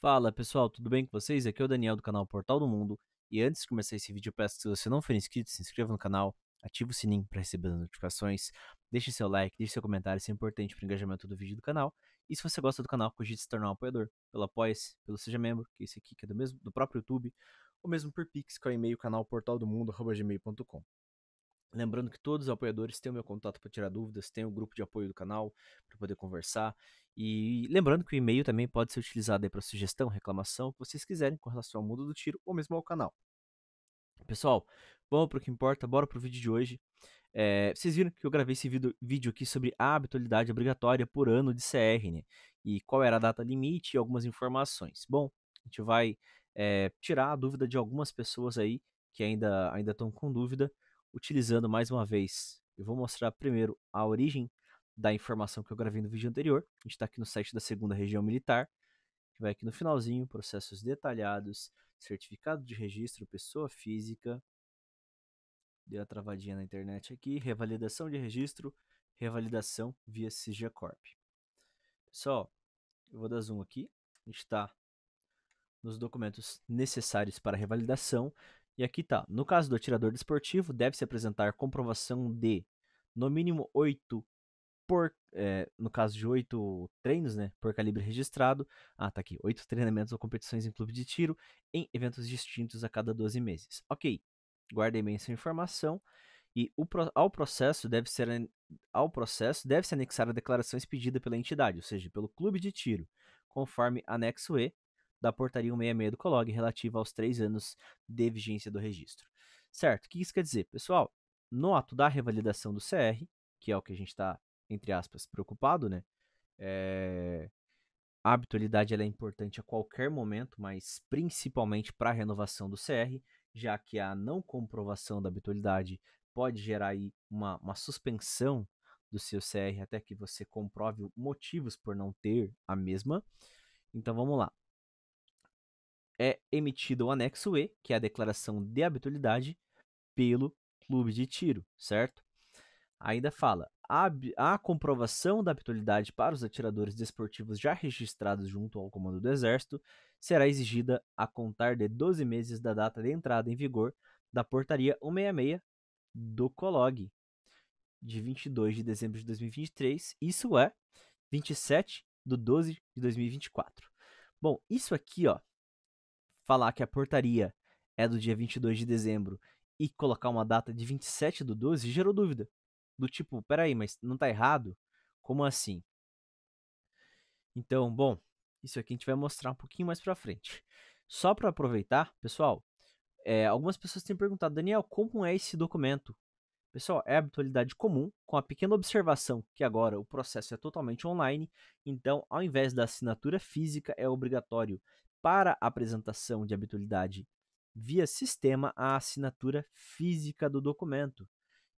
Fala pessoal, tudo bem com vocês? Aqui é o Daniel do canal Portal do Mundo. E antes de começar esse vídeo, eu peço que se você não for inscrito, se inscreva no canal, ative o sininho para receber as notificações, deixe seu like, deixe seu comentário, isso é importante para o engajamento do vídeo do canal. E se você gosta do canal, cogite se tornar um apoiador pelo Apoia-se, pelo Seja Membro, que é esse aqui que é do mesmo do próprio YouTube, ou mesmo por Pix, que é o e-mail canal portaldomundo.gmail.com. Lembrando que todos os apoiadores têm o meu contato para tirar dúvidas, tem o grupo de apoio do canal para poder conversar. E lembrando que o e-mail também pode ser utilizado para sugestão, reclamação, o que vocês quiserem com relação ao mundo do tiro ou mesmo ao canal. Pessoal, vamos para o que importa, bora para o vídeo de hoje. É, vocês viram que eu gravei esse vídeo aqui sobre a habitualidade obrigatória por ano de CR, né? E qual era a data limite e algumas informações. Bom, a gente vai é, tirar a dúvida de algumas pessoas aí que ainda estão com dúvida utilizando mais uma vez. Eu vou mostrar primeiro a origem da informação que eu gravei no vídeo anterior. A gente está aqui no site da segunda região militar. Vai aqui no finalzinho, processos detalhados, certificado de registro, pessoa física. Deu a travadinha na internet aqui. Revalidação de registro, revalidação via SIGECORP. Pessoal, eu vou dar zoom aqui. A gente está nos documentos necessários para revalidação. E aqui tá. No caso do atirador desportivo, deve-se apresentar comprovação de, no mínimo, 8 por, é, no caso de oito treinos, né, por calibre registrado, ah, tá aqui, oito treinamentos ou competições em clube de tiro em eventos distintos a cada 12 meses. Ok, guardei bem essa informação e o, ao processo deve ser ao processo deve se anexar a declaração expedida pela entidade, ou seja, pelo clube de tiro, conforme anexo E, da Portaria 166 do COLOG relativa aos três anos de vigência do registro. Certo, o que isso quer dizer? Pessoal, no ato da revalidação do CR, que é o que a gente está, entre aspas, preocupado, né? É... A habitualidade é importante a qualquer momento, mas principalmente para a renovação do CR, já que a não comprovação da habitualidade pode gerar aí uma, uma suspensão do seu CR até que você comprove motivos por não ter a mesma. Então vamos lá é emitido o anexo E, que é a declaração de habitualidade, pelo clube de tiro, certo? Ainda fala: a, a comprovação da habitualidade para os atiradores desportivos já registrados junto ao comando do Exército será exigida a contar de 12 meses da data de entrada em vigor da Portaria 166 do COLOG, de 22 de dezembro de 2023, isso é 27 de 12 de 2024. Bom, isso aqui, ó, falar que a portaria é do dia 22 de dezembro e colocar uma data de 27 do 12 gerou dúvida. Do tipo, peraí, mas não tá errado? Como assim? Então, bom, isso aqui a gente vai mostrar um pouquinho mais pra frente. Só para aproveitar, pessoal, é, algumas pessoas têm perguntado, Daniel, como é esse documento? Pessoal, é habitualidade comum, com a pequena observação que agora o processo é totalmente online, então ao invés da assinatura física, é obrigatório para apresentação de habitualidade via sistema a assinatura física do documento.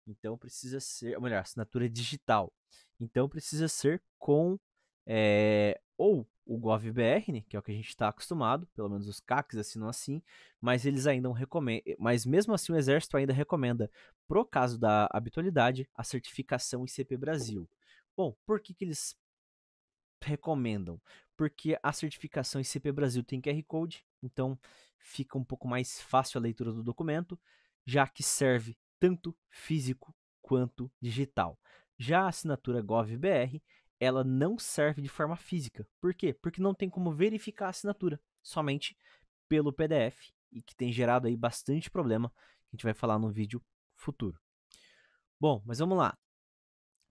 Então precisa ser, ou melhor, assinatura digital. Então precisa ser com é, ou o GovBR, né, que é o que a gente está acostumado, pelo menos os CACs assinam assim, mas eles ainda não recomendam, mas mesmo assim o Exército ainda recomenda, pro caso da habitualidade, a certificação ICP Brasil. Bom, por que, que eles recomendam? porque a certificação ICP Brasil tem QR Code, então fica um pouco mais fácil a leitura do documento, já que serve tanto físico quanto digital. Já a assinatura GovBR, ela não serve de forma física. Por quê? Porque não tem como verificar a assinatura, somente pelo PDF, e que tem gerado aí bastante problema, que a gente vai falar no vídeo futuro. Bom, mas vamos lá.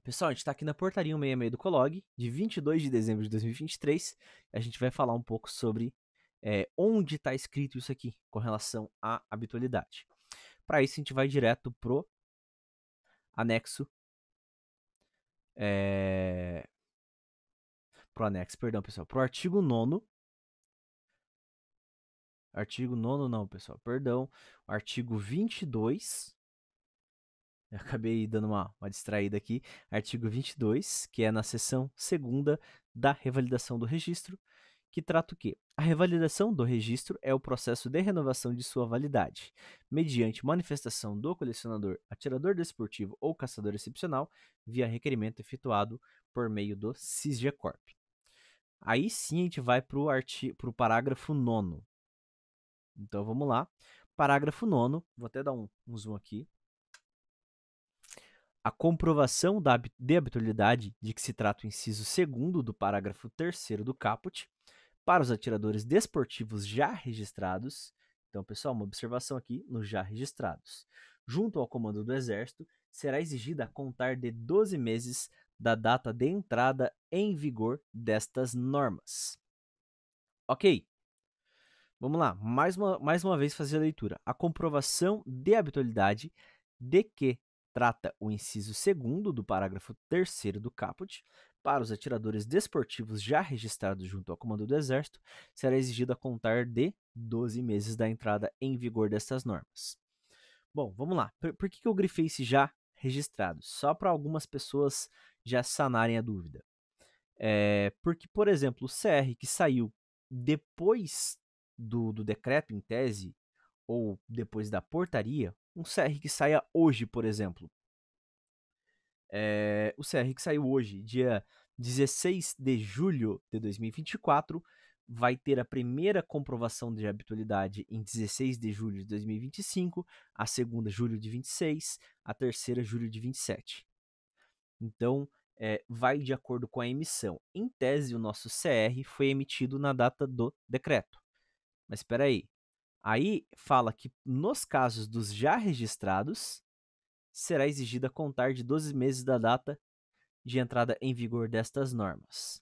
Pessoal, a gente está aqui na portaria 66 do Colog, de 22 de dezembro de 2023. A gente vai falar um pouco sobre é, onde está escrito isso aqui com relação à habitualidade. Para isso, a gente vai direto pro anexo. É... Pro anexo, perdão, pessoal. Pro artigo 9. Artigo 9, não, pessoal, perdão. Artigo 22 eu acabei dando uma, uma distraída aqui. Artigo 22, que é na seção segunda da revalidação do registro, que trata o quê? A revalidação do registro é o processo de renovação de sua validade, mediante manifestação do colecionador, atirador desportivo ou caçador excepcional, via requerimento efetuado por meio do CISGECORP. Aí sim a gente vai para o arti... parágrafo 9. Então vamos lá. Parágrafo 9, vou até dar um, um zoom aqui. A comprovação da, de habitualidade de que se trata o inciso 2 do parágrafo 3 do caput para os atiradores desportivos já registrados. Então, pessoal, uma observação aqui nos já registrados. Junto ao comando do Exército, será exigida a contar de 12 meses da data de entrada em vigor destas normas. Ok. Vamos lá, mais uma, mais uma vez fazer a leitura. A comprovação de habitualidade de que trata o inciso 2 do parágrafo 3 do caput, para os atiradores desportivos já registrados junto ao Comando do Exército, será exigido a contar de 12 meses da entrada em vigor destas normas. Bom, vamos lá. Por, por que, que eu grifei esse já registrado? Só para algumas pessoas já sanarem a dúvida. É, porque, por exemplo, o CR que saiu depois do, do decreto, em tese, ou depois da portaria, um CR que saia hoje, por exemplo. É, o CR que saiu hoje, dia 16 de julho de 2024, vai ter a primeira comprovação de habitualidade em 16 de julho de 2025, a segunda, julho de 26, a terceira, julho de 27. Então, é, vai de acordo com a emissão. Em tese, o nosso CR foi emitido na data do decreto. Mas espera aí, Aí fala que nos casos dos já registrados, será exigida contar de 12 meses da data de entrada em vigor destas normas.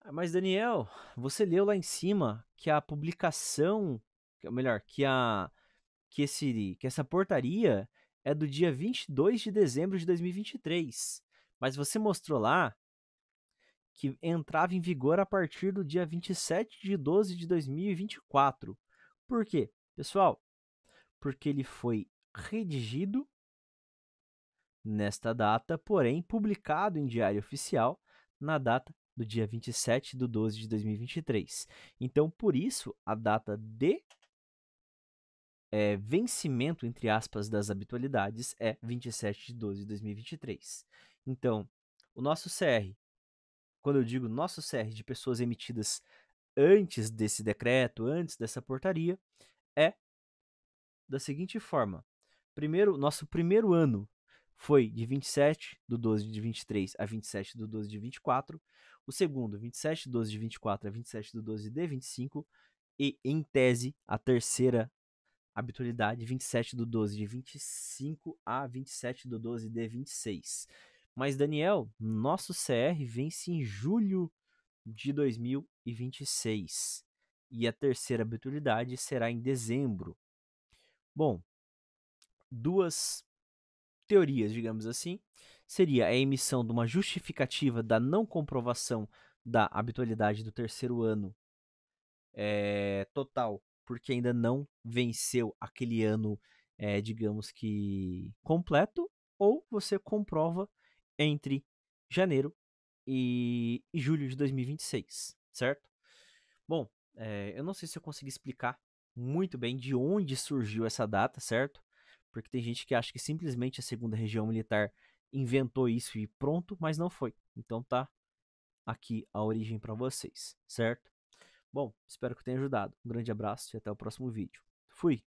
Ah, mas Daniel, você leu lá em cima que a publicação, ou melhor, que a que esse que essa portaria é do dia 22 de dezembro de 2023. Mas você mostrou lá que entrava em vigor a partir do dia 27 de 12 de 2024. Por quê, pessoal? Porque ele foi redigido nesta data, porém publicado em Diário Oficial na data do dia 27 de 12 de 2023. Então, por isso, a data de é, vencimento, entre aspas, das habitualidades é 27 de 12 de 2023. Então, o nosso CR quando eu digo nosso CR de pessoas emitidas antes desse decreto, antes dessa portaria, é da seguinte forma. Primeiro, nosso primeiro ano foi de 27 do 12 de 23 a 27 do 12 de 24. O segundo, 27 do 12 de 24 a 27 do 12 de 25. E, em tese, a terceira habitualidade, 27 do 12 de 25 a 27 do 12 de 26. Mas, Daniel, nosso CR vence em julho de 2026 e a terceira habitualidade será em dezembro. Bom, duas teorias, digamos assim, seria a emissão de uma justificativa da não comprovação da habitualidade do terceiro ano é, total, porque ainda não venceu aquele ano, é, digamos que completo, ou você comprova entre janeiro e, e julho de 2026, certo? Bom, é, eu não sei se eu consegui explicar muito bem de onde surgiu essa data, certo? Porque tem gente que acha que simplesmente a segunda região militar inventou isso e pronto, mas não foi. Então tá aqui a origem para vocês, certo? Bom, espero que tenha ajudado. Um grande abraço e até o próximo vídeo. Fui!